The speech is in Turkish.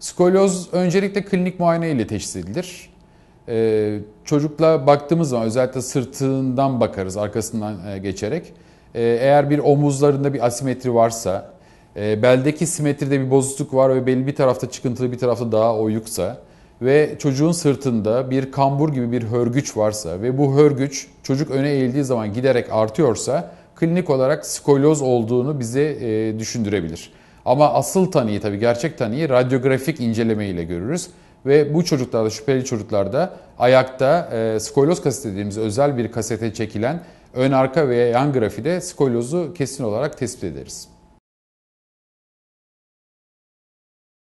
Skolyoz öncelikle klinik muayene ile teşhis edilir. Ee, çocukla baktığımız zaman özellikle sırtından bakarız arkasından e, geçerek. Ee, eğer bir omuzlarında bir asimetri varsa, e, beldeki simetride bir bozukluk var ve belli bir tarafta çıkıntılı bir tarafta daha oyuksa ve çocuğun sırtında bir kambur gibi bir hörgüç varsa ve bu hörgüç çocuk öne eğildiği zaman giderek artıyorsa klinik olarak skolyoz olduğunu bize e, düşündürebilir. Ama asıl tanıyı tabii gerçek tanıyı radyografik inceleme ile görürüz. Ve bu çocuklarda, şüpheli çocuklarda ayakta e, skolyoz kaset dediğimiz özel bir kasete çekilen ön arka veya yan grafide skolyozu kesin olarak tespit ederiz.